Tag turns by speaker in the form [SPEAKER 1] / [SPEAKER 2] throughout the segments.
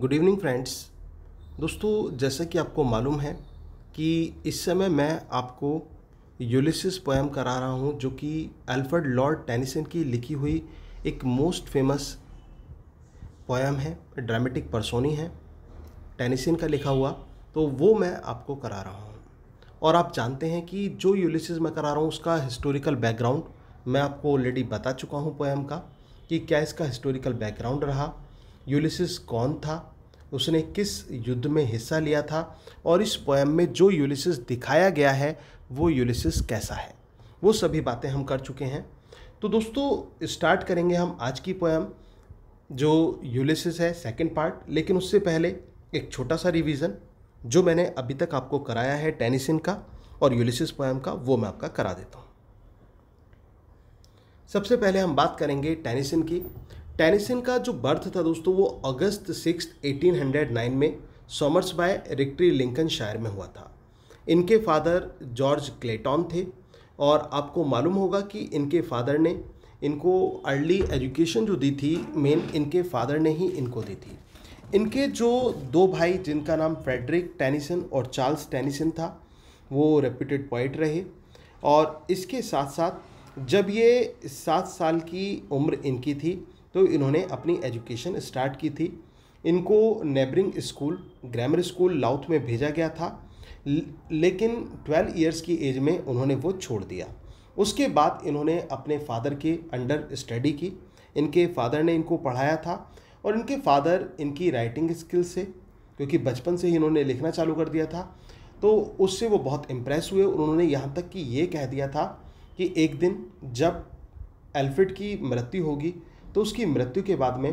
[SPEAKER 1] good evening friends दोस्तों जैसे कि आपको मालूम है कि इस समय मैं आपको यूलिसिस पोएम करा रहा हूँ जो कि एल्फर्ड लॉर्ड टेनिसन की लिखी हुई एक मोस्ट फेमस पोएम है ड्रामेटिक परसोनी है टेनिसन का लिखा हुआ तो वो मैं आपको करा रहा हूँ और आप जानते हैं कि जो यूलिसिस मैं करा रहा हूँ उसका हिस्टोरिकल बैकग्राउंड मैं आपको ऑलरेडी बता चुका हूँ पोएम का कि क्या इसका हिस्टोरिकल बैकग्राउंड रहा यूलिसिस कौन था उसने किस युद्ध में हिस्सा लिया था और इस पोएम में जो यूलिसिस दिखाया गया है वो यूलिसिस कैसा है वो सभी बातें हम कर चुके हैं तो दोस्तों स्टार्ट करेंगे हम आज की पोएम जो यूलिसिस है सेकंड पार्ट लेकिन उससे पहले एक छोटा सा रिवीजन जो मैंने अभी तक आपको कराया है टेनिसन का और यूलिसिस पोएम का वो मैं आपका करा देता हूँ सबसे पहले हम बात करेंगे टेनिसन की टेनिसन का जो बर्थ था दोस्तों वो अगस्त सिक्स 1809 में सॉमर्स बाय रिक्ट्री लिंकन शायर में हुआ था इनके फादर जॉर्ज क्लेटॉन थे और आपको मालूम होगा कि इनके फादर ने इनको अर्ली एजुकेशन जो दी थी मेन इनके फादर ने ही इनको दी थी इनके जो दो भाई जिनका नाम फ्रेडरिक टेनिसन और चार्ल्स टेनिसन था वो रेप्यूटेड पोइट रहे और इसके साथ साथ जब ये सात साल की उम्र इनकी थी तो इन्होंने अपनी एजुकेशन स्टार्ट की थी इनको neighbouring school grammar school Louth में भेजा गया था लेकिन ट्वेल्व ईयर्स की एज में उन्होंने वो छोड़ दिया उसके बाद इन्होंने अपने फादर के अंडर स्टडी की इनके फादर ने इनको पढ़ाया था और इनके फादर इनकी राइटिंग स्किल से क्योंकि बचपन से ही इन्होंने लिखना चालू कर दिया था तो उससे वो बहुत इम्प्रेस हुए और उन्होंने यहाँ तक कि ये कह दिया था कि एक दिन जब एल्फ्रेड की मृत्यु होगी तो उसकी मृत्यु के बाद में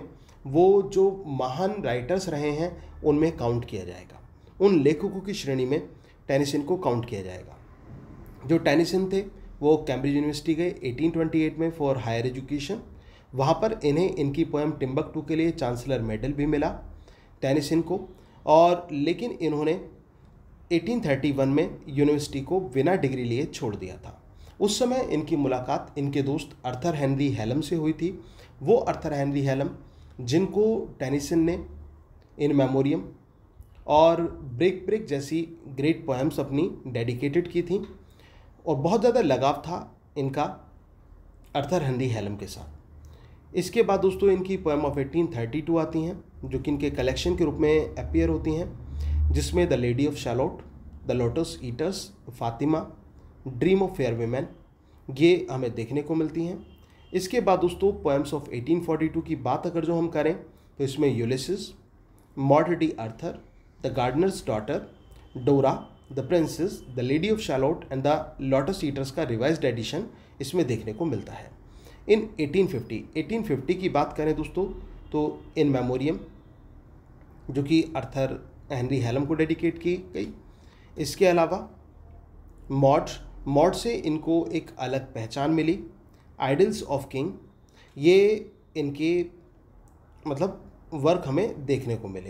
[SPEAKER 1] वो जो महान राइटर्स रहे हैं उनमें काउंट किया जाएगा उन लेखकों की श्रेणी में टेनिसन को काउंट किया जाएगा जो टेनिसन थे वो कैम्ब्रिज यूनिवर्सिटी गए 1828 में फॉर हायर एजुकेशन वहाँ पर इन्हें इनकी पोएम टिम्बक टू के लिए चांसलर मेडल भी मिला टेनिसन को और लेकिन इन्होंने 1831 में यूनिवर्सिटी को बिना डिग्री लिए छोड़ दिया था उस समय इनकी मुलाकात इनके दोस्त अर्थर हेनरी हेलम से हुई थी वो अर्थर हैनरी हेलम जिनको टेनिसन ने इन मेमोरियम और ब्रेक ब्रेक जैसी ग्रेट पोएम्स अपनी डेडिकेटेड की थी और बहुत ज़्यादा लगाव था इनका अर्थर हैनरी हेलम के साथ इसके बाद दोस्तों इनकी poem of eighteen thirty two आती हैं जो कि इनके कलेक्शन के रूप में अपियर होती हैं जिसमें the Lady of Shalott the Lotus Eaters Fatima Dream of Fair Women ये हमें देखने को मिलती हैं इसके बाद दोस्तों पोएम्स ऑफ 1842 की बात अगर जो हम करें तो इसमें Ulysses Morte d'Arthur the Gardener's Daughter Dora the Princess the Lady of Shalott and the Lotus Eaters का रिवाइज एडिशन इसमें देखने को मिलता है इन 1850 1850 की बात करें दोस्तों तो इन मेमोरियम जो कि अर्थर हेनरी हेलम को डेडिकेट की गई इसके अलावा मॉड मॉड से इनको एक अलग पहचान मिली आइडल्स ऑफ किंग ये इनके मतलब वर्क हमें देखने को मिले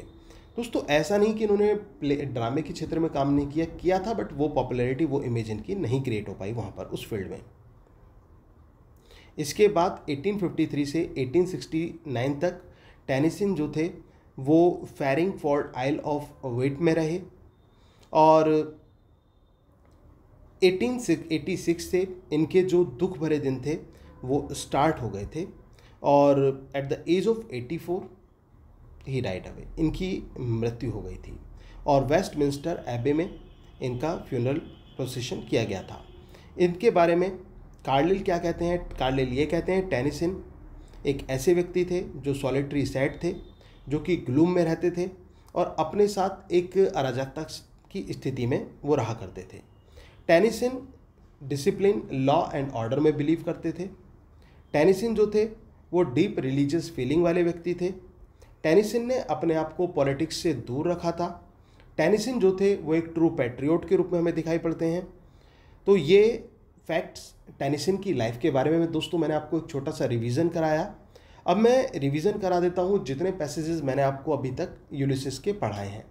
[SPEAKER 1] दोस्तों ऐसा नहीं कि इन्होंने प्ले ड्रामे के क्षेत्र में काम नहीं किया किया था बट वो पॉपुलैरिटी वो इमेज इनकी नहीं क्रिएट हो पाई वहाँ पर उस फील्ड में इसके बाद 1853 से 1869 तक टेनिसन जो थे वो Farringford Isle of Wight में रहे और 1886 से इनके जो दुख भरे दिन थे वो स्टार्ट हो गए थे और at the age of eighty four ही डाइट अवे इनकी मृत्यु हो गई थी और वेस्ट मिंस्टर एबे में इनका फ्यूनरल प्रोसेशन किया गया था इनके बारे में कार्लिल क्या कहते हैं कार्लिल ये कहते हैं टेनिसन एक ऐसे व्यक्ति थे जो सॉलिटरी सेट थे जो कि ग्लूम में रहते थे और अपने साथ एक अराजकता की स्थिति में वो रहा करते थे Tennyson discipline law and order में बिलीव करते थे टेनिसन जो थे वो डीप रिलीजियस फीलिंग वाले व्यक्ति थे टेनिसन ने अपने आप को पॉलिटिक्स से दूर रखा था टेनिसन जो थे वो एक ट्रू पैट्रियोट के रूप में हमें दिखाई पड़ते हैं तो ये फैक्ट्स टेनिसन की लाइफ के बारे में दोस्तों मैंने आपको एक छोटा सा रिवीजन कराया अब मैं रिवीजन करा देता हूँ जितने पैसेजेस मैंने आपको अभी तक यूलिसिस के पढ़ाए हैं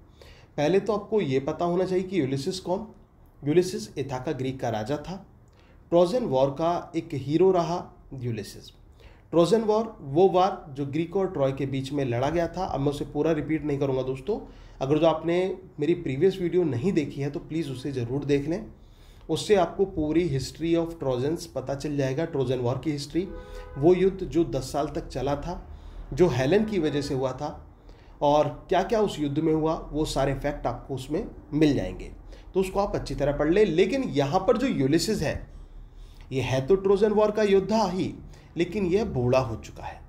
[SPEAKER 1] पहले तो आपको ये पता होना चाहिए कि यूलिसिस कौन यूलिसिस इथाका ग्रीक का राजा था ट्रोजन वॉर का एक हीरो रहा यूलिसिस ट्रोजन वॉर वो वार जो ग्रीक और ट्रॉय के बीच में लड़ा गया था अब मैं उसे पूरा रिपीट नहीं करूँगा दोस्तों अगर जो आपने मेरी प्रीवियस वीडियो नहीं देखी है तो प्लीज़ उसे ज़रूर देख लें उससे आपको पूरी हिस्ट्री ऑफ ट्रोजन्स पता चल जाएगा ट्रोजन वॉर की हिस्ट्री वो युद्ध जो दस साल तक चला था जो हेलन की वजह से हुआ था और क्या क्या उस युद्ध में हुआ वो सारे फैक्ट आपको उसमें मिल जाएंगे तो उसको आप अच्छी तरह पढ़ लें लेकिन यहाँ पर जो यूलिसिस है ये है तो ट्रोजन वॉर का योद्धा ही लेकिन यह बूढ़ा हो चुका है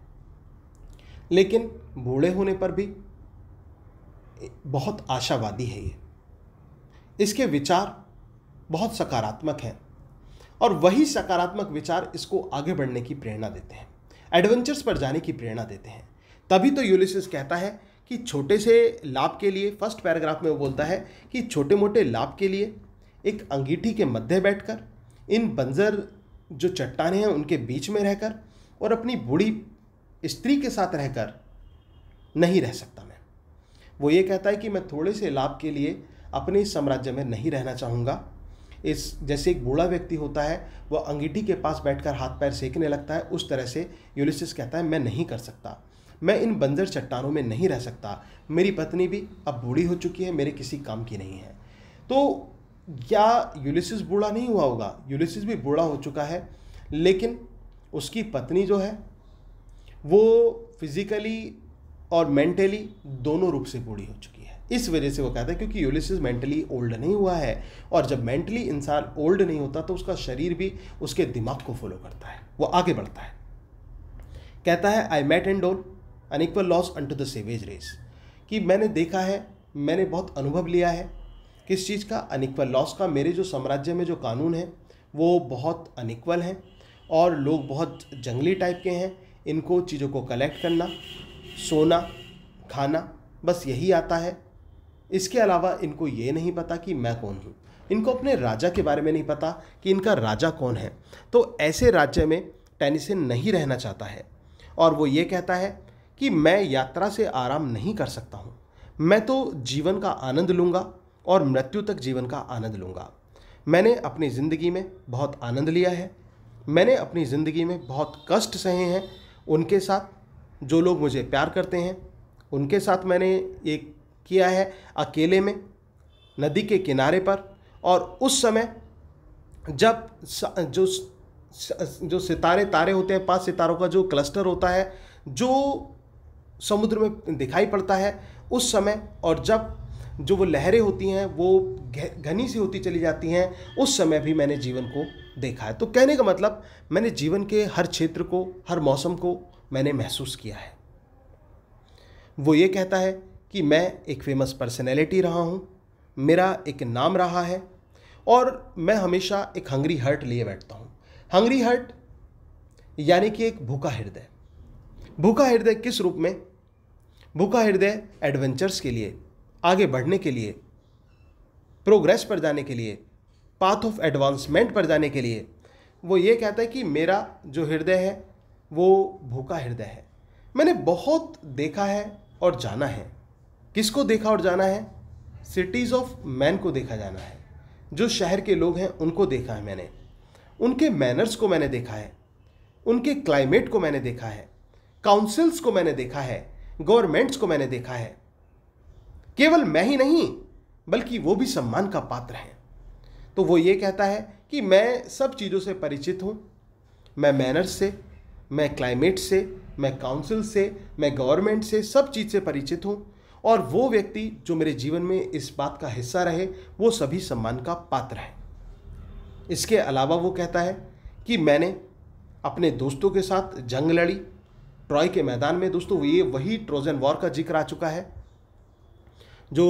[SPEAKER 1] लेकिन बूढ़े होने पर भी बहुत आशावादी है ये इसके विचार बहुत सकारात्मक हैं और वही सकारात्मक विचार इसको आगे बढ़ने की प्रेरणा देते हैं एडवेंचर्स पर जाने की प्रेरणा देते हैं तभी तो यूलिसिस कहता है कि छोटे से लाभ के लिए फर्स्ट पैराग्राफ में वो बोलता है कि छोटे मोटे लाभ के लिए एक अंगीठी के मध्य बैठकर इन बंजर जो चट्टाने हैं उनके बीच में रहकर और अपनी बूढ़ी स्त्री के साथ रहकर नहीं रह सकता मैं वो ये कहता है कि मैं थोड़े से लाभ के लिए अपने साम्राज्य में नहीं रहना चाहूँगा इस जैसे एक बूढ़ा व्यक्ति होता है वह अंगीठी के पास बैठकर हाथ पैर सेकने लगता है उस तरह से यूलिसिस कहता है मैं नहीं कर सकता मैं इन बंजर चट्टानों में नहीं रह सकता मेरी पत्नी भी अब बूढ़ी हो चुकी है मेरे किसी काम की नहीं है तो या यूलिसिस बूढ़ा नहीं हुआ होगा यूलिसिस भी बूढ़ा हो चुका है लेकिन उसकी पत्नी जो है वो फिज़िकली और मेंटली दोनों रूप से बूढ़ी हो चुकी है इस वजह से वो कहता है क्योंकि यूलिसिस मेंटली ओल्ड नहीं हुआ है और जब मेंटली इंसान ओल्ड नहीं होता तो उसका शरीर भी उसके दिमाग को फॉलो करता है वो आगे बढ़ता है कहता है I mete and dole unequal laws unto the savage race कि मैंने देखा है मैंने बहुत अनुभव लिया है किस चीज़ का अनिक्वल लॉस का मेरे जो साम्राज्य में जो कानून है वो बहुत अनिक्वल हैं और लोग बहुत जंगली टाइप के हैं इनको चीज़ों को कलेक्ट करना सोना खाना बस यही आता है इसके अलावा इनको ये नहीं पता कि मैं कौन हूँ इनको अपने राजा के बारे में नहीं पता कि इनका राजा कौन है तो ऐसे राज्य में टेनिसन नहीं रहना चाहता है और वो ये कहता है कि मैं यात्रा से आराम नहीं कर सकता हूँ मैं तो जीवन का आनंद लूँगा और मृत्यु तक जीवन का आनंद लूँगा मैंने अपनी ज़िंदगी में बहुत आनंद लिया है मैंने अपनी ज़िंदगी में बहुत कष्ट सहे हैं उनके साथ जो लोग मुझे प्यार करते हैं उनके साथ मैंने ये किया है अकेले में नदी के किनारे पर और उस समय जब जो जो सितारे तारे होते हैं पांच सितारों का जो क्लस्टर होता है जो समुद्र में दिखाई पड़ता है उस समय और जब जो वो लहरें होती हैं वो घनी सी होती चली जाती हैं उस समय भी मैंने जीवन को देखा है तो कहने का मतलब मैंने जीवन के हर क्षेत्र को हर मौसम को मैंने महसूस किया है वो ये कहता है कि मैं एक फेमस पर्सनैलिटी रहा हूँ मेरा एक नाम रहा है और मैं हमेशा एक हंगरी हर्ट लिए बैठता हूँ हंगरी हर्ट यानी कि एक भूखा हृदय भूखा हृदय किस रूप में भूखा हृदय एडवेंचर्स के लिए आगे बढ़ने के लिए प्रोग्रेस पर जाने के लिए पाथ ऑफ एडवांसमेंट पर जाने के लिए वो ये कहता है कि मेरा जो हृदय है वो भूखा हृदय है मैंने बहुत देखा है और जाना है किसको देखा और जाना है सिटीज़ ऑफ मैन को देखा जाना है जो शहर के लोग हैं उनको देखा है मैंने उनके मैनर्स को मैंने देखा है उनके क्लाइमेट को मैंने देखा है काउंसिल्स को मैंने देखा है गवर्नमेंट्स को मैंने देखा है केवल मैं ही नहीं बल्कि वो भी सम्मान का पात्र हैं तो वो ये कहता है कि मैं सब चीज़ों से परिचित हूँ मैं मैनर्स से मैं क्लाइमेट से मैं काउंसिल से मैं गवर्नमेंट से सब चीज़ से परिचित हूँ और वो व्यक्ति जो मेरे जीवन में इस बात का हिस्सा रहे वो सभी सम्मान का पात्र है इसके अलावा वो कहता है कि मैंने अपने दोस्तों के साथ जंग लड़ी ट्रॉय के मैदान में दोस्तों ये वही ट्रोजन वॉर का जिक्र आ चुका है जो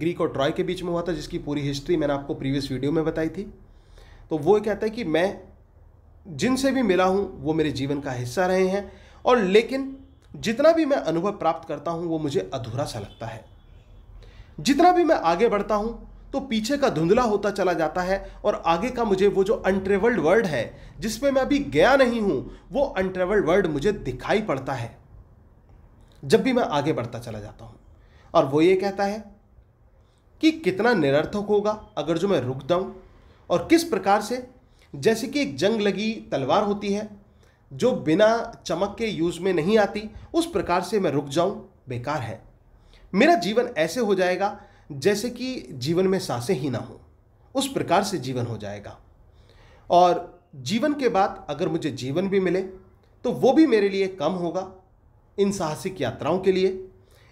[SPEAKER 1] ग्रीक और ट्रॉय के बीच में हुआ था जिसकी पूरी हिस्ट्री मैंने आपको प्रीवियस वीडियो में बताई थी तो वो कहता है कि मैं जिनसे भी मिला हूँ वो मेरे जीवन का हिस्सा रहे हैं और लेकिन जितना भी मैं अनुभव प्राप्त करता हूँ वो मुझे अधूरा सा लगता है जितना भी मैं आगे बढ़ता हूँ तो पीछे का धुंधला होता चला जाता है और आगे का मुझे वो जो अनट्रेवल्ड वर्ल्ड है जिसमें मैं अभी गया नहीं हूँ वो अनट्रेवल्ड वर्ल्ड मुझे दिखाई पड़ता है जब भी मैं आगे बढ़ता चला जाता हूँ और वो ये कहता है कि कितना निरर्थक होगा अगर जो मैं रुक जाऊँ और किस प्रकार से जैसे कि एक जंग लगी तलवार होती है जो बिना चमक के यूज़ में नहीं आती उस प्रकार से मैं रुक जाऊँ बेकार है मेरा जीवन ऐसे हो जाएगा जैसे कि जीवन में सांसें ही ना हों उस प्रकार से जीवन हो जाएगा और जीवन के बाद अगर मुझे जीवन भी मिले तो वो भी मेरे लिए कम होगा इन साहसिक यात्राओं के लिए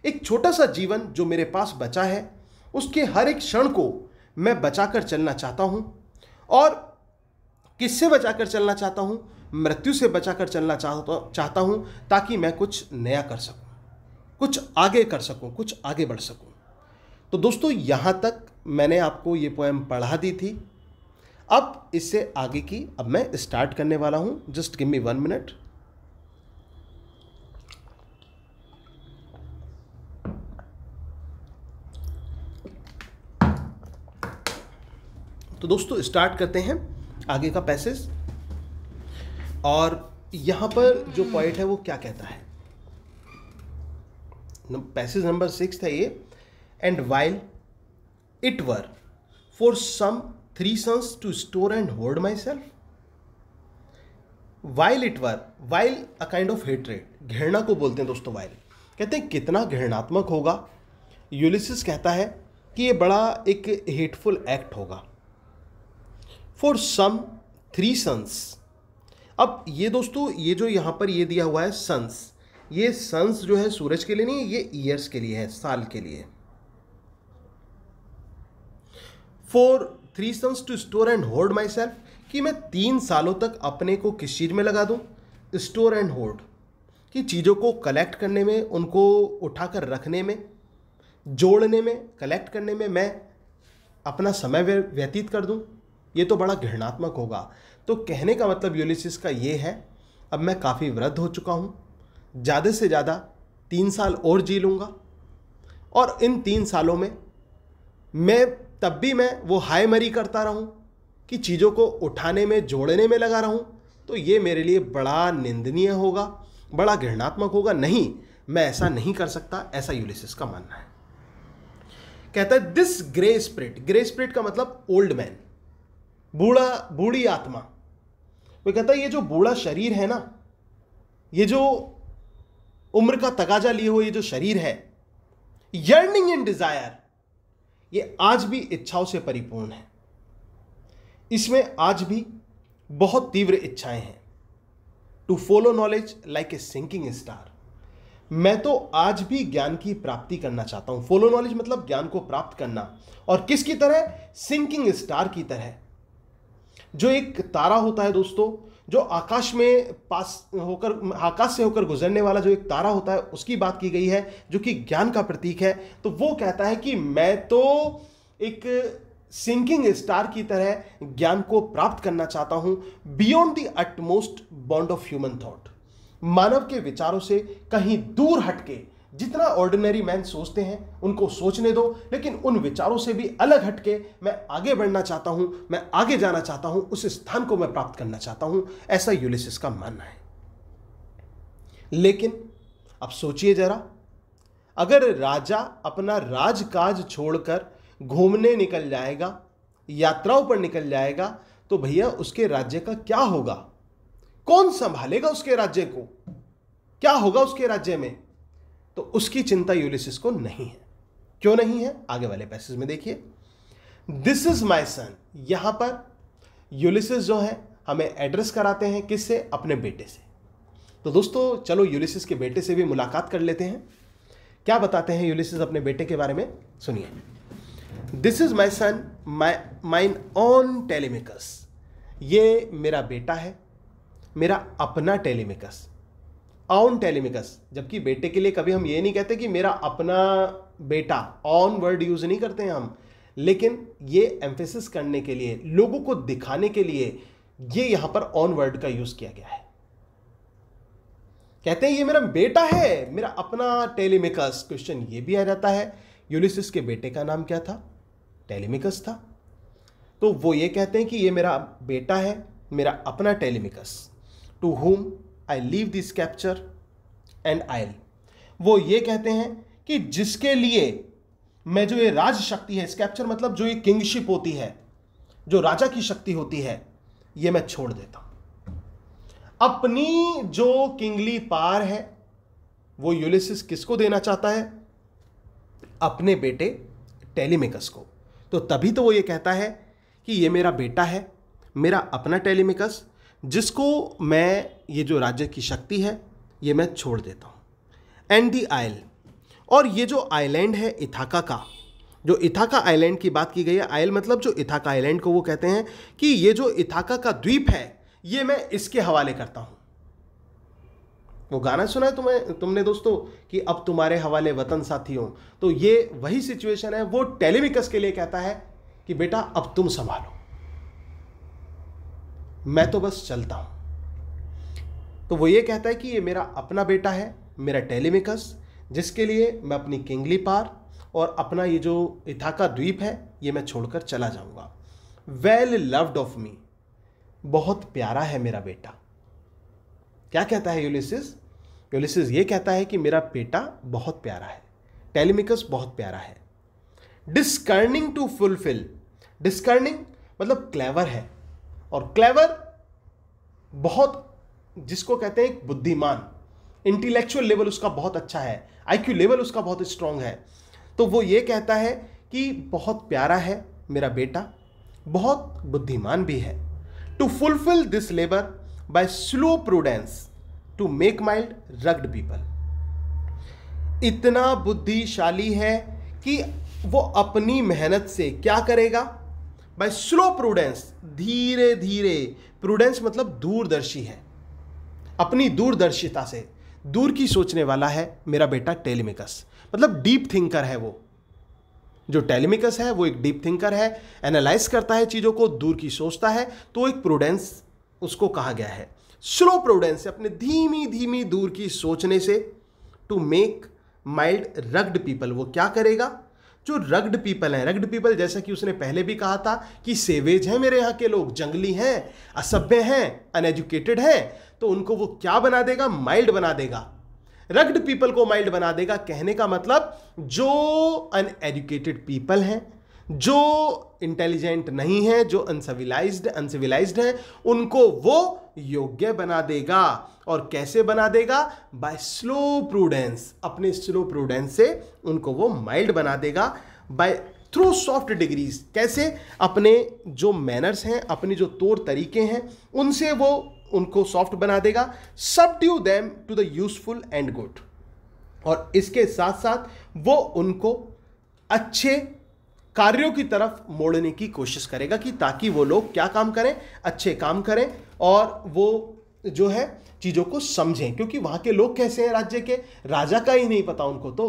[SPEAKER 1] एक छोटा सा जीवन जो मेरे पास बचा है उसके हर एक क्षण को मैं बचाकर चलना चाहता हूँ और किससे बचाकर चलना चाहता हूँ मृत्यु से बचाकर चलना चाहता चाहता हूँ ताकि मैं कुछ नया कर सकूँ कुछ आगे कर सकूँ कुछ आगे बढ़ सकूँ तो दोस्तों यहाँ तक मैंने आपको ये पोएम पढ़ा दी थी अब इससे आगे की अब मैं स्टार्ट करने वाला हूँ just give me one minute तो दोस्तों स्टार्ट करते हैं आगे का पैसेज और यहां पर जो पॉइंट है वो क्या कहता है पैसेज नंबर सिक्स है ये and vile it were for some three suns to store and hold myself vile it were vile a kind of hatred घृणा को बोलते हैं दोस्तों वाइल कहते हैं कितना घृणात्मक होगा यूलिसिस कहता है कि ये बड़ा एक हेटफुल एक्ट होगा फॉर सम थ्री सन्स अब ये दोस्तों ये जो यहाँ पर ये दिया हुआ है सन्स ये सन्स जो है सूरज के लिए नहीं ये ईयर्स के लिए है साल के लिए for three suns to store and hold myself कि मैं तीन सालों तक अपने को किस चीज़ में लगा दूँ स्टोर एंड होल्ड कि चीज़ों को कलेक्ट करने में उनको उठाकर रखने में जोड़ने में कलेक्ट करने में मैं अपना समय व्यतीत कर दूँ ये तो बड़ा घृणात्मक होगा तो कहने का मतलब यूलिसिस का ये है अब मैं काफ़ी वृद्ध हो चुका हूँ ज़्यादा से ज़्यादा तीन साल और जी लूँगा और इन तीन सालों में मैं तब भी मैं वो हाय मरी करता रहूँ कि चीज़ों को उठाने में जोड़ने में लगा रहूँ तो ये मेरे लिए बड़ा निंदनीय होगा बड़ा घृणात्मक होगा नहीं मैं ऐसा नहीं कर सकता ऐसा यूलिसिस का मानना है कहता है this grey spirit grey spirit का मतलब ओल्ड मैन बूढ़ा बूढ़ी आत्मा वो कहता है ये जो बूढ़ा शरीर है ना ये जो उम्र का तकाजा लिए हुए ये जो शरीर है यर्निंग इन डिजायर ये आज भी इच्छाओं से परिपूर्ण है इसमें आज भी बहुत तीव्र इच्छाएं हैं to follow knowledge like a sinking star मैं तो आज भी ज्ञान की प्राप्ति करना चाहता हूं फॉलो नॉलेज मतलब ज्ञान को प्राप्त करना और किसकी तरह सिंकिंग स्टार की तरह जो एक तारा होता है दोस्तों जो आकाश में पास होकर आकाश से होकर गुजरने वाला जो एक तारा होता है उसकी बात की गई है जो कि ज्ञान का प्रतीक है तो वो कहता है कि मैं तो एक सिंकिंग स्टार की तरह ज्ञान को प्राप्त करना चाहता हूं beyond the utmost bound of human thought मानव के विचारों से कहीं दूर हटके जितना ऑर्डिनरी मैन सोचते हैं उनको सोचने दो लेकिन उन विचारों से भी अलग हटके मैं आगे बढ़ना चाहता हूं मैं आगे जाना चाहता हूं उस स्थान को मैं प्राप्त करना चाहता हूं ऐसा यूलिसिस का मानना है लेकिन अब सोचिए जरा अगर राजा अपना राजकाज छोड़कर घूमने निकल जाएगा यात्राओं पर निकल जाएगा तो भैया उसके राज्य का क्या होगा कौन संभालेगा उसके राज्य को क्या होगा उसके राज्य में तो उसकी चिंता यूलिसिस को नहीं है क्यों नहीं है आगे वाले पैसेज में देखिए दिस इज माई सन यहां पर यूलिसिस जो है हमें एड्रेस कराते हैं किससे अपने बेटे से तो दोस्तों चलो यूलिसिस के बेटे से भी मुलाकात कर लेते हैं क्या बताते हैं यूलिसिस अपने बेटे के बारे में सुनिए this is my son my mine own Telemachus ये मेरा बेटा है मेरा अपना टेलीमिकस ऑन टेलीमिकस जबकि बेटे के लिए कभी हम ये नहीं कहते कि मेरा अपना बेटा ऑन वर्ड यूज़ नहीं करते हैं हम लेकिन ये एम्फेसिस करने के लिए लोगों को दिखाने के लिए ये यहां पर ऑन वर्ड का यूज़ किया गया है कहते हैं ये मेरा बेटा है मेरा अपना टेलीमिकस क्वेश्चन ये भी आ जाता है यूलिसिस के बेटे का नाम क्या था टेलीमिकस था तो वो ये कहते हैं कि ये मेरा बेटा है मेरा अपना Telemachus to whom I leave this capture and isle वो ये कहते हैं कि जिसके लिए मैं जो ये राज शक्ति है स्कैप्चर मतलब जो ये किंगशिप होती है जो राजा की शक्ति होती है ये मैं छोड़ देता हूं अपनी जो किंगली पार है वो यूलिसिस किसको देना चाहता है अपने बेटे टेलीमेकस को तो तभी तो वो ये कहता है कि ये मेरा बेटा है मेरा अपना टेलीमेकस जिसको मैं ये जो राज्य की शक्ति है ये मैं छोड़ देता हूँ एंड दी आयल और ये जो आइलैंड है इथाका का जो इथाका आइलैंड की बात की गई है आयल मतलब जो इथाका आइलैंड को वो कहते हैं कि ये जो इथाका का द्वीप है ये मैं इसके हवाले करता हूँ वो गाना सुना है तुम्हें तुमने दोस्तों कि अब तुम्हारे हवाले वतन साथी हो तो ये वही सिचुएशन है वो टेलीमिकस के लिए कहता है कि बेटा अब तुम संभालो मैं तो बस चलता हूं तो वो ये कहता है कि ये मेरा अपना बेटा है मेरा टेलीमिकस जिसके लिए मैं अपनी किंगली पार और अपना ये जो इथाका द्वीप है ये मैं छोड़कर चला जाऊँगा वेल लव्ड ऑफ मी बहुत प्यारा है मेरा बेटा क्या कहता है यूलिसिस यूलिसिस ये कहता है कि मेरा बेटा बहुत प्यारा है टेलीमिकस बहुत प्यारा है डिस्कर्निंग टू फुलफिल डिस्कर्निंग मतलब क्लेवर है और क्लेवर बहुत जिसको कहते हैं बुद्धिमान इंटेलेक्चुअल लेवल उसका बहुत अच्छा है आईक्यू लेवल उसका बहुत स्ट्रांग है तो वो ये कहता है कि बहुत प्यारा है मेरा बेटा बहुत बुद्धिमान भी है to fulfil this labour by slow prudence to make mild rugged people इतना बुद्धिशाली है कि वो अपनी मेहनत से क्या करेगा बाय स्लो प्रूडेंस धीरे धीरे प्रूडेंस मतलब दूरदर्शी है अपनी दूरदर्शिता से दूर की सोचने वाला है मेरा बेटा टेलीमिकस मतलब डीप थिंकर है वो जो टेलीमिकस है वो एक डीप थिंकर है एनालाइज करता है चीज़ों को दूर की सोचता है तो एक प्रोडेंस उसको कहा गया है स्लो प्रोडेंस अपने धीमी धीमी दूर की सोचने से to make mild rugged people वो क्या करेगा जो रग्ड पीपल हैं रग्ड पीपल जैसा कि उसने पहले भी कहा था कि सेवेज हैं मेरे यहाँ के लोग जंगली हैं असभ्य हैं अनएजुकेटेड हैं तो उनको वो क्या बना देगा माइल्ड बना देगा रग्ड पीपल को माइल्ड बना देगा कहने का मतलब जो अनएजुकेटेड पीपल हैं जो इंटेलिजेंट नहीं है जो अनसिविलाइज अनसिविलाइज हैं उनको वो योग्य बना देगा और कैसे बना देगा बाय स्लो प्रूडेंस अपने स्लो प्रूडेंस से उनको वो माइल्ड बना देगा बाय थ्रू सॉफ्ट डिग्रीज कैसे अपने जो मैनर्स हैं अपने जो तौर तरीके हैं उनसे वो उनको सॉफ्ट बना देगा subdue them to the useful and good और इसके साथ साथ वो उनको अच्छे कार्यों की तरफ मोड़ने की कोशिश करेगा कि ताकि वो लोग क्या काम करें अच्छे काम करें और वो जो है चीज़ों को समझें क्योंकि वहाँ के लोग कैसे हैं राज्य के राजा का ही नहीं पता उनको तो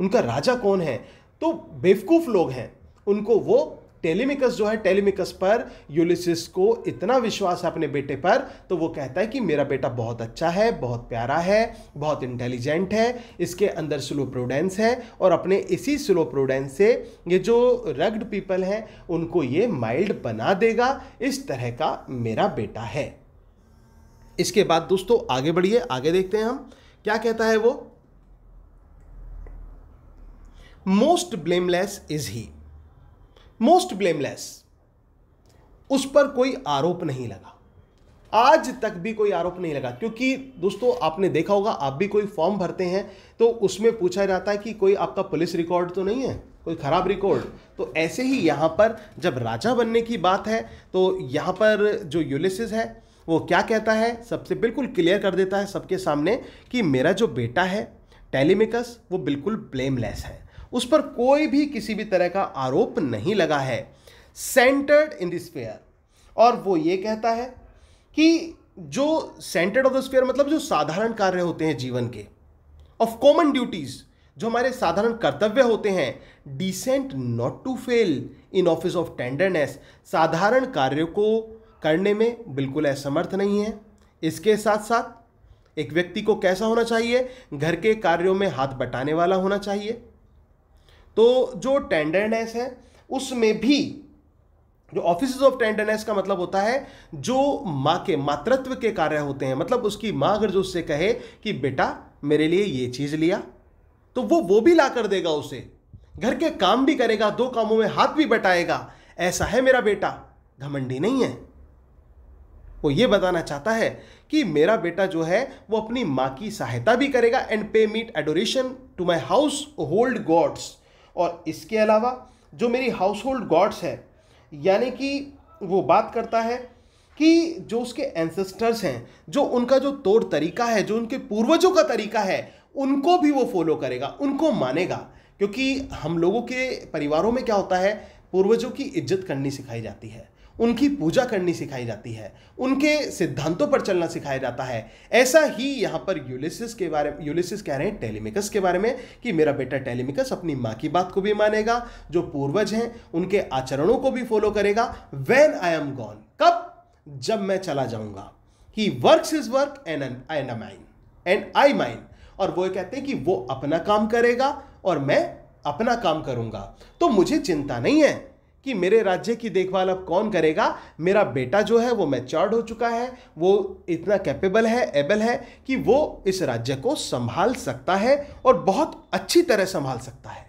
[SPEAKER 1] उनका राजा कौन है तो बेवकूफ़ लोग हैं उनको वो टेलीमिकस जो है टेलीमिकस पर यूलिसिस को इतना विश्वास है अपने बेटे पर तो वो कहता है कि मेरा बेटा बहुत अच्छा है बहुत प्यारा है बहुत इंटेलिजेंट है इसके अंदर स्लो प्रोडेंस है और अपने इसी स्लो प्रोडेंस से ये जो रग्ड पीपल हैं उनको ये माइल्ड बना देगा इस तरह का मेरा बेटा है इसके बाद दोस्तों आगे बढ़िए आगे देखते हैं हम क्या कहता है वो most blameless is he most blameless उस पर कोई आरोप नहीं लगा आज तक भी कोई आरोप नहीं लगा क्योंकि दोस्तों आपने देखा होगा आप भी कोई फॉर्म भरते हैं तो उसमें पूछा जाता है कि कोई आपका पुलिस रिकॉर्ड तो नहीं है कोई ख़राब रिकॉर्ड तो ऐसे ही यहाँ पर जब राजा बनने की बात है तो यहाँ पर जो यूलिसिस है वो क्या कहता है सबसे बिल्कुल क्लियर कर देता है सबके सामने कि मेरा जो बेटा है टेलीमिकस वो बिल्कुल ब्लेमलेस है उस पर कोई भी किसी भी तरह का आरोप नहीं लगा है सेंटर्ड इन द स्पेयर और वो ये कहता है कि जो सेंटर्ड ऑफ द स्पेयर मतलब जो साधारण कार्य होते हैं जीवन के ऑफ कॉमन ड्यूटीज जो हमारे साधारण कर्तव्य होते हैं decent not to fail in office of tenderness साधारण कार्यों को करने में बिल्कुल असमर्थ नहीं है इसके साथ साथ एक व्यक्ति को कैसा होना चाहिए घर के कार्यों में हाथ बटाने वाला होना चाहिए तो जो टेंडरनेस है उसमें भी जो ऑफिस ऑफ टेंडरनेस का मतलब होता है जो माँ के मातृत्व के कार्य होते हैं मतलब उसकी माँ अगर जो उससे कहे कि बेटा मेरे लिए ये चीज़ लिया तो वो वो भी ला कर देगा उसे घर के काम भी करेगा दो कामों में हाथ भी बटाएगा ऐसा है मेरा बेटा घमंडी नहीं है वो ये बताना चाहता है कि मेरा बेटा जो है वो अपनी माँ की सहायता भी करेगा and pay meet adoration to my household gods और इसके अलावा जो मेरी हाउस होल्ड गॉड्स है यानी कि वो बात करता है कि जो उसके एंसेस्टर्स हैं जो उनका जो तौर तरीका है जो उनके पूर्वजों का तरीका है उनको भी वो फॉलो करेगा उनको मानेगा क्योंकि हम लोगों के परिवारों में क्या होता है पूर्वजों की इज्जत करनी सिखाई जाती है उनकी पूजा करनी सिखाई जाती है उनके सिद्धांतों पर चलना सिखाया जाता है ऐसा ही यहाँ पर यूलिसिस के बारे में यूलिसिस कह रहे हैं टेलीमिकस के बारे में कि मेरा बेटा टेलीमिकस अपनी माँ की बात को भी मानेगा जो पूर्वज हैं उनके आचरणों को भी फॉलो करेगा वैन आई एम गॉन कब जब मैं चला जाऊंगा he work is work an and mine and I mine और वो कहते हैं कि वो अपना काम करेगा और मैं अपना काम करूंगा तो मुझे चिंता नहीं है कि मेरे राज्य की देखभाल अब कौन करेगा मेरा बेटा जो है वो मैच्योर्ड हो चुका है वो इतना कैपेबल है एबल है कि वो इस राज्य को संभाल सकता है और बहुत अच्छी तरह संभाल सकता है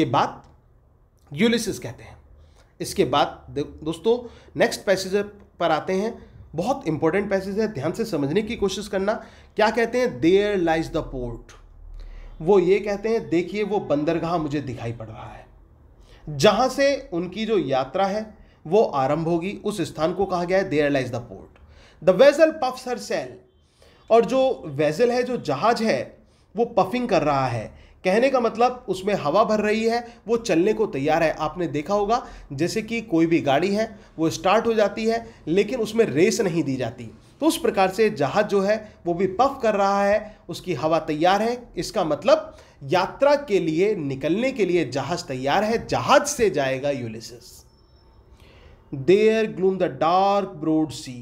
[SPEAKER 1] ये बात यूलिसिस कहते हैं इसके बाद दोस्तों नेक्स्ट पैसेज पर आते हैं बहुत इंपॉर्टेंट पैसेज है ध्यान से समझने की कोशिश करना क्या कहते हैं देयर लाइज द पोर्ट वो ये कहते हैं देखिए वो बंदरगाह मुझे दिखाई पड़ रहा है जहां से उनकी जो यात्रा है वो आरंभ होगी उस स्थान को कहा गया है there lies the port the vessel puffs her sail और जो वेजल है जो जहाज है वो पफिंग कर रहा है कहने का मतलब उसमें हवा भर रही है वो चलने को तैयार है आपने देखा होगा जैसे कि कोई भी गाड़ी है वो स्टार्ट हो जाती है लेकिन उसमें रेस नहीं दी जाती तो उस प्रकार से जहाज़ जो है वो भी पफ कर रहा है उसकी हवा तैयार है इसका मतलब यात्रा के लिए निकलने के लिए जहाज तैयार है जहाज से जाएगा Ulysses there gloom the dark broad sea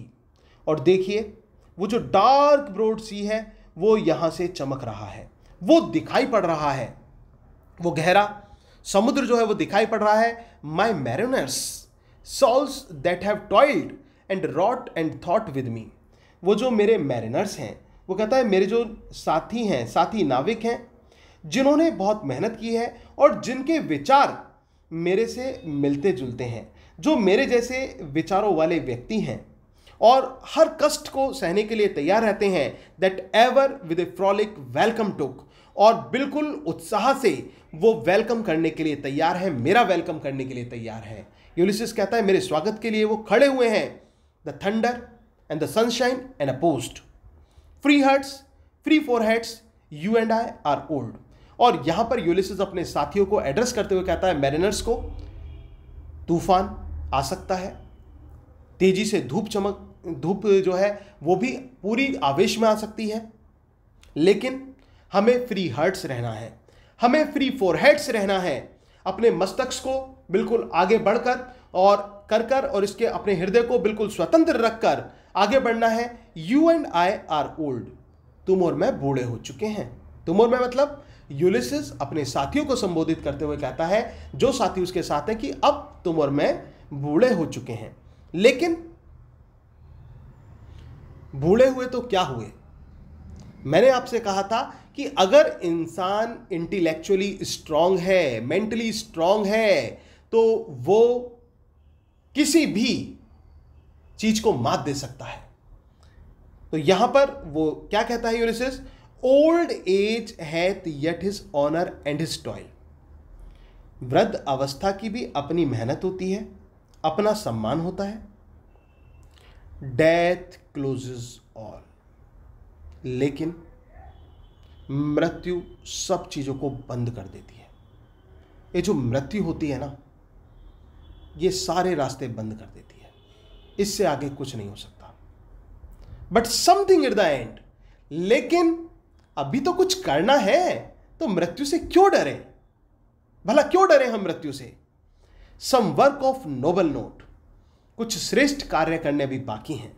[SPEAKER 1] और देखिए वो जो डार्क ब्रोड सी है वो यहां से चमक रहा है वो दिखाई पड़ रहा है वो गहरा समुद्र जो है वो दिखाई पड़ रहा है my mariners souls that have toiled and wrought and thought with me वो जो मेरे मैरिनर्स हैं वो कहता है मेरे जो साथी हैं साथी नाविक हैं जिन्होंने बहुत मेहनत की है और जिनके विचार मेरे से मिलते जुलते हैं जो मेरे जैसे विचारों वाले व्यक्ति हैं और हर कष्ट को सहने के लिए तैयार रहते हैं that ever with a frolic welcome took और बिल्कुल उत्साह से वो वेलकम करने के लिए तैयार है मेरा वेलकम करने के लिए तैयार है यूलिसिस कहता है मेरे स्वागत के लिए वो खड़े हुए हैं the thunder and the sunshine and opposed free hearts free foreheads you and I are old और यहां पर यूलिसिस अपने साथियों को एड्रेस करते हुए कहता है मैरिनर्स को तूफान आ सकता है तेजी से धूप चमक धूप जो है वो भी पूरी आवेश में आ सकती है लेकिन हमें फ्री हर्ट्स रहना है हमें फ्री फोरहेड्स रहना है अपने मस्तिष्क को बिल्कुल आगे बढ़कर और कर कर और इसके अपने हृदय को बिल्कुल स्वतंत्र रखकर आगे बढ़ना है you and I are old तुम और मैं बूढ़े हो चुके हैं तुम और मैं मतलब यूलिसिस अपने साथियों को संबोधित करते हुए कहता है जो साथी उसके साथ हैं कि अब तुम और मैं बूढ़े हो चुके हैं लेकिन बूढ़े हुए तो क्या हुए मैंने आपसे कहा था कि अगर इंसान इंटेलेक्चुअली स्ट्रांग है मेंटली स्ट्रांग है तो वो किसी भी चीज को मात दे सकता है तो यहां पर वो क्या कहता है Ulysses old age hath yet his honour and his toil वृद्ध अवस्था की भी अपनी मेहनत होती है अपना सम्मान होता है डेथ क्लोजेज ऑल लेकिन मृत्यु सब चीज़ों को बंद कर देती है ये जो मृत्यु होती है ना ये सारे रास्ते बंद कर देती है इससे आगे कुछ नहीं हो सकता but something it the end लेकिन अभी तो कुछ करना है तो मृत्यु से क्यों डरे भला क्यों डरे हम मृत्यु से some work of noble note कुछ श्रेष्ठ कार्य करने भी बाकी हैं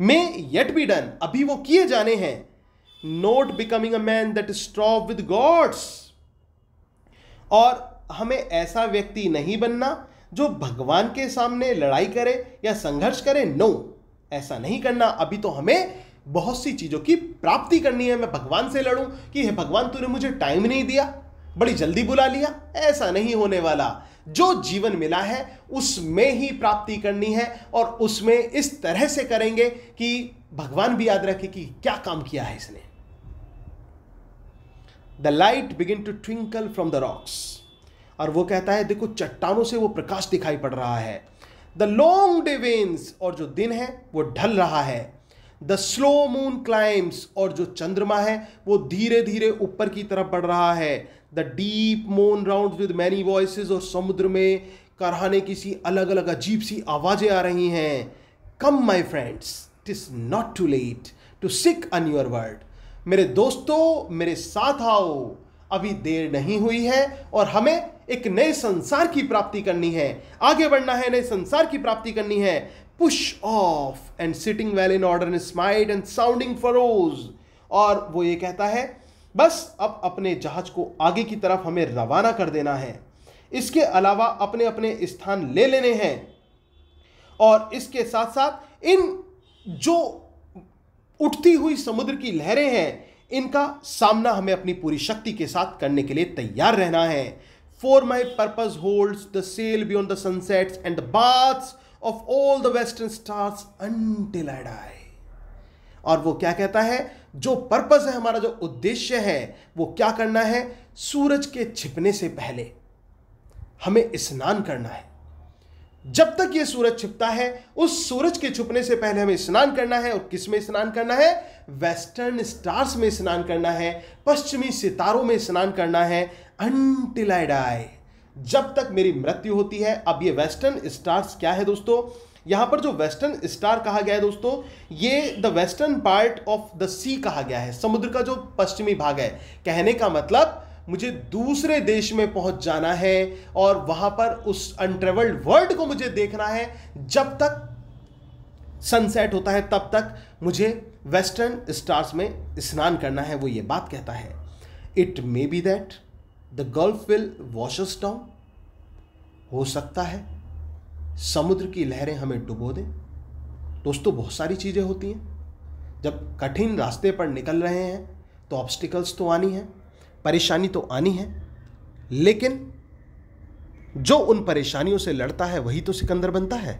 [SPEAKER 1] मे येट बी डन अभी वो किए जाने हैं not becoming a man that strove with gods और हमें ऐसा व्यक्ति नहीं बनना जो भगवान के सामने लड़ाई करे या संघर्ष करे नो ऐसा नहीं करना अभी तो हमें बहुत सी चीज़ों की प्राप्ति करनी है मैं भगवान से लड़ूं कि हे भगवान तूने मुझे टाइम नहीं दिया बड़ी जल्दी बुला लिया ऐसा नहीं होने वाला जो जीवन मिला है उसमें ही प्राप्ति करनी है और उसमें इस तरह से करेंगे कि भगवान भी याद रखे कि क्या काम किया है इसने the light begin to twinkle from the rocks और वो कहता है देखो चट्टानों से वो प्रकाश दिखाई पड़ रहा है द लॉन्ग डे वेन्स और जो दिन है वो ढल रहा है द स्लो मून क्लाइम्स और जो चंद्रमा है वो धीरे धीरे ऊपर की तरफ बढ़ रहा है the deep moon round with many voice और समुद्र में करहाने की सी अलग अलग अजीब सी आवाज़ें आ रही हैं come my friends it is not too late to seek a newer world मेरे दोस्तों मेरे साथ आओ अभी देर नहीं हुई है और हमें एक नए संसार की प्राप्ति करनी है आगे बढ़ना है नए संसार की प्राप्ति करनी है push off and sitting well in order smite and sounding furrows और वो ये कहता है बस अब अपने जहाज को आगे की तरफ हमें रवाना कर देना है इसके अलावा अपने अपने स्थान ले लेने हैं और इसके साथ साथ इन जो उठती हुई समुद्र की लहरें हैं इनका सामना हमें अपनी पूरी शक्ति के साथ करने के लिए तैयार रहना है for my purpose hold the sail beyond the sunsets and the baths of all the western stars until I die और वो क्या कहता है जो पर्पस है हमारा जो उद्देश्य है वो क्या करना है सूरज के छिपने से पहले हमें स्नान करना है जब तक ये सूरज छिपता है उस सूरज के छुपने से पहले हमें स्नान करना है और किस में स्नान करना है वेस्टर्न स्टार्स में स्नान करना है पश्चिमी सितारों में स्नान करना है अनटिल आई डाई जब तक मेरी मृत्यु होती है अब ये वेस्टर्न स्टार्स क्या है दोस्तों यहां पर जो वेस्टर्न स्टार कहा गया है दोस्तों ये the western part of the sea कहा गया है समुद्र का जो पश्चिमी भाग है कहने का मतलब मुझे दूसरे देश में पहुंच जाना है और वहां पर उस अनट्रेवल्ड वर्ल्ड को मुझे देखना है जब तक सनसेट होता है तब तक मुझे वेस्टर्न स्टार्स में स्नान करना है वो ये बात कहता है it may be that the gulf will wash us down हो सकता है समुद्र की लहरें हमें डुबो दें दोस्तों बहुत सारी चीज़ें होती हैं जब कठिन रास्ते पर निकल रहे हैं तो ऑब्स्टिकल्स तो आनी है परेशानी तो आनी है लेकिन जो उन परेशानियों से लड़ता है वही तो सिकंदर बनता है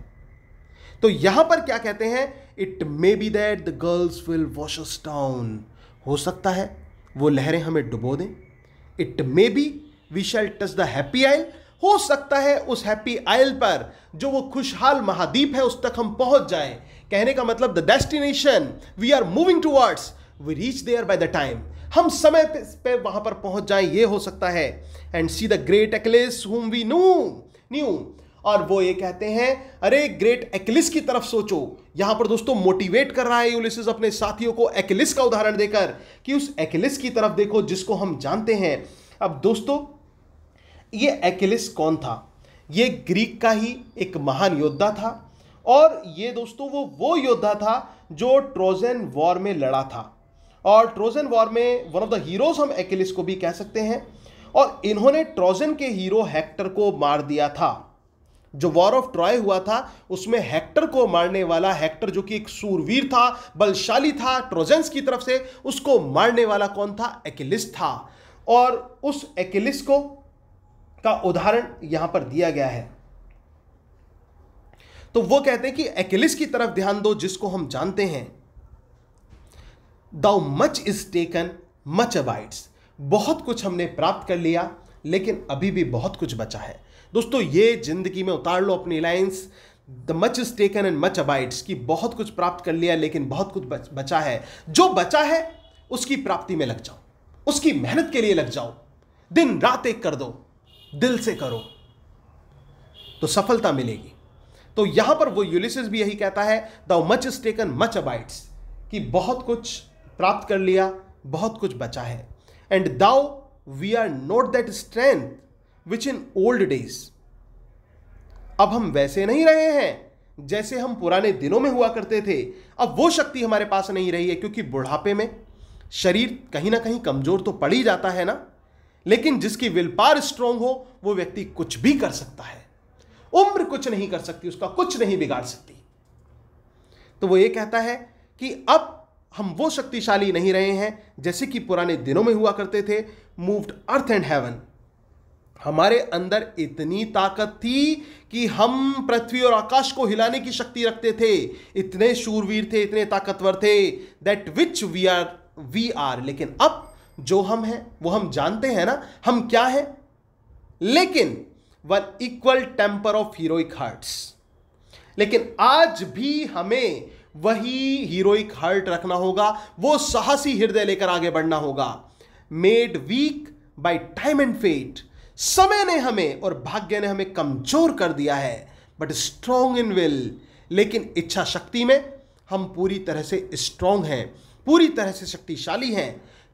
[SPEAKER 1] तो यहां पर क्या कहते हैं it may be that the girls will wash down हो सकता है वो लहरें हमें डुबो दें it may be we shall touch the happy isle हो सकता है उस हैप्पी आइल पर जो वो खुशहाल महाद्वीप है उस तक हम पहुंच जाए कहने का मतलब the destination we are moving towards we reach there by the time हम समय पे वहां पर पहुंच जाए ये हो सकता है and see the great Achilles whom we नू न्यू और वो ये कहते हैं अरे ग्रेट एक्लिस की तरफ सोचो यहां पर दोस्तों मोटिवेट कर रहा है यूलिसिस अपने साथियों को एक्लिस का उदाहरण देकर कि उस एक्लिस की तरफ देखो जिसको हम जानते हैं अब दोस्तों ये एक्लिस कौन था ये ग्रीक का ही एक महान योद्धा था और ये दोस्तों वो वो योद्धा था जो ट्रोजन वॉर में लड़ा था और ट्रोजन वॉर में वन ऑफ द हीरोज हम एक्लिस को भी कह सकते हैं और इन्होंने ट्रोजन के हीरो हेक्टर को मार दिया था जो वॉर ऑफ ट्रॉय हुआ था उसमें हेक्टर को मारने वाला हेक्टर जो कि एक सूरवीर था बलशाली था ट्रोजेंस की तरफ से उसको मारने वाला कौन था एकेलिस था और उस एकेलिस को का उदाहरण यहां पर दिया गया है तो वो कहते हैं कि एकेलिस की तरफ ध्यान दो जिसको हम जानते हैं though much is taken much abides बहुत कुछ हमने प्राप्त कर लिया लेकिन अभी भी बहुत कुछ बचा है दोस्तों ये जिंदगी में उतार लो अपनी lines the much is taken and much abides कि बहुत कुछ प्राप्त कर लिया लेकिन बहुत कुछ बचा है जो बचा है उसकी प्राप्ति में लग जाओ उसकी मेहनत के लिए लग जाओ दिन रात एक कर दो दिल से करो तो सफलता मिलेगी तो यहां पर वो यूलिसिस भी यही कहता है the much is taken much abides कि बहुत कुछ प्राप्त कर लिया बहुत कुछ बचा है and though we are not that strength which in old days अब हम वैसे नहीं रहे हैं जैसे हम पुराने दिनों में हुआ करते थे अब वो शक्ति हमारे पास नहीं रही है क्योंकि बुढ़ापे में शरीर कहीं ना कहीं कमजोर तो पड़ ही जाता है ना लेकिन जिसकी विल पार स्ट्रोंग हो वो व्यक्ति कुछ भी कर सकता है उम्र कुछ नहीं कर सकती उसका कुछ नहीं बिगाड़ सकती तो वो ये कहता है कि अब हम वो शक्तिशाली नहीं रहे हैं जैसे कि पुराने दिनों में हुआ करते थे मूव्ड अर्थ एंड हेवन हमारे अंदर इतनी ताकत थी कि हम पृथ्वी और आकाश को हिलाने की शक्ति रखते थे इतने शूरवीर थे इतने ताकतवर थे that which we are we are लेकिन अब जो हम हैं वो हम जानते हैं ना हम क्या हैं लेकिन one equal temper of heroic hearts लेकिन आज भी हमें वही हीरोइक हार्ट रखना होगा वो साहसी हृदय लेकर आगे बढ़ना होगा made weak by time and fate समय ने हमें और भाग्य ने हमें कमजोर कर दिया है बट स्ट्रांग इन विल लेकिन इच्छा शक्ति में हम पूरी तरह से स्ट्रांग हैं पूरी तरह से शक्तिशाली हैं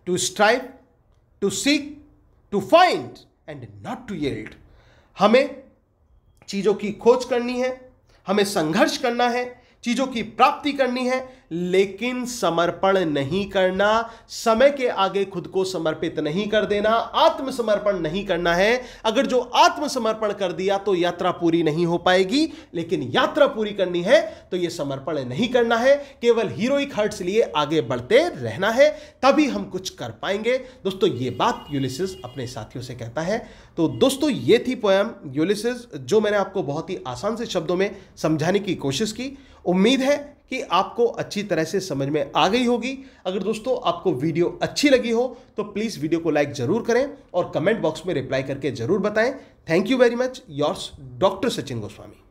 [SPEAKER 1] to strive to seek to find and not to yield हमें चीज़ों की खोज करनी है हमें संघर्ष करना है चीजों की प्राप्ति करनी है लेकिन समर्पण नहीं करना समय के आगे खुद को समर्पित नहीं कर देना आत्मसमर्पण नहीं करना है अगर जो आत्मसमर्पण कर दिया तो यात्रा पूरी नहीं हो पाएगी लेकिन यात्रा पूरी करनी है तो यह समर्पण नहीं करना है केवल हीरोइक हर्ट्स लिए आगे बढ़ते रहना है तभी हम कुछ कर पाएंगे दोस्तों ये बात यूलिसिस अपने साथियों से कहता है तो दोस्तों ये थी पोएम यूलिसिस जो मैंने आपको बहुत ही आसान से शब्दों में समझाने की कोशिश की उम्मीद है कि आपको अच्छी तरह से समझ में आ गई होगी अगर दोस्तों आपको वीडियो अच्छी लगी हो तो प्लीज़ वीडियो को लाइक ज़रूर करें और कमेंट बॉक्स में रिप्लाई करके ज़रूर बताएं thank you very much yours doctor Sachin Goswami